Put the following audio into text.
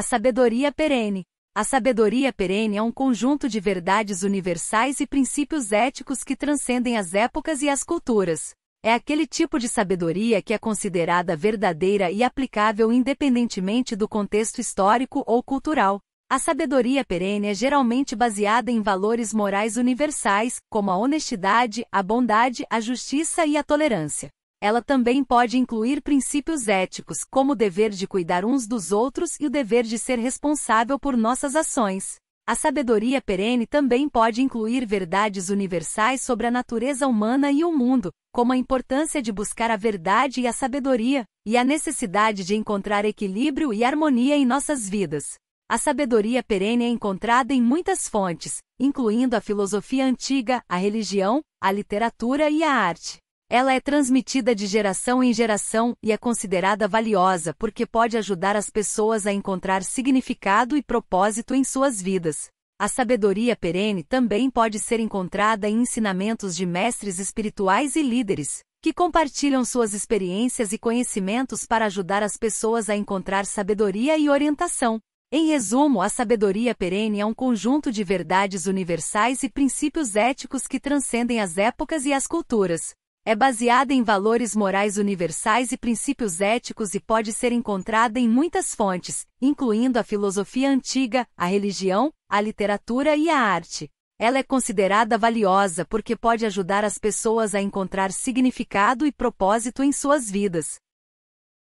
A sabedoria perene. A sabedoria perene é um conjunto de verdades universais e princípios éticos que transcendem as épocas e as culturas. É aquele tipo de sabedoria que é considerada verdadeira e aplicável independentemente do contexto histórico ou cultural. A sabedoria perene é geralmente baseada em valores morais universais, como a honestidade, a bondade, a justiça e a tolerância. Ela também pode incluir princípios éticos, como o dever de cuidar uns dos outros e o dever de ser responsável por nossas ações. A sabedoria perene também pode incluir verdades universais sobre a natureza humana e o mundo, como a importância de buscar a verdade e a sabedoria, e a necessidade de encontrar equilíbrio e harmonia em nossas vidas. A sabedoria perene é encontrada em muitas fontes, incluindo a filosofia antiga, a religião, a literatura e a arte. Ela é transmitida de geração em geração e é considerada valiosa porque pode ajudar as pessoas a encontrar significado e propósito em suas vidas. A sabedoria perene também pode ser encontrada em ensinamentos de mestres espirituais e líderes, que compartilham suas experiências e conhecimentos para ajudar as pessoas a encontrar sabedoria e orientação. Em resumo, a sabedoria perene é um conjunto de verdades universais e princípios éticos que transcendem as épocas e as culturas é baseada em valores morais universais e princípios éticos e pode ser encontrada em muitas fontes, incluindo a filosofia antiga, a religião, a literatura e a arte. Ela é considerada valiosa porque pode ajudar as pessoas a encontrar significado e propósito em suas vidas.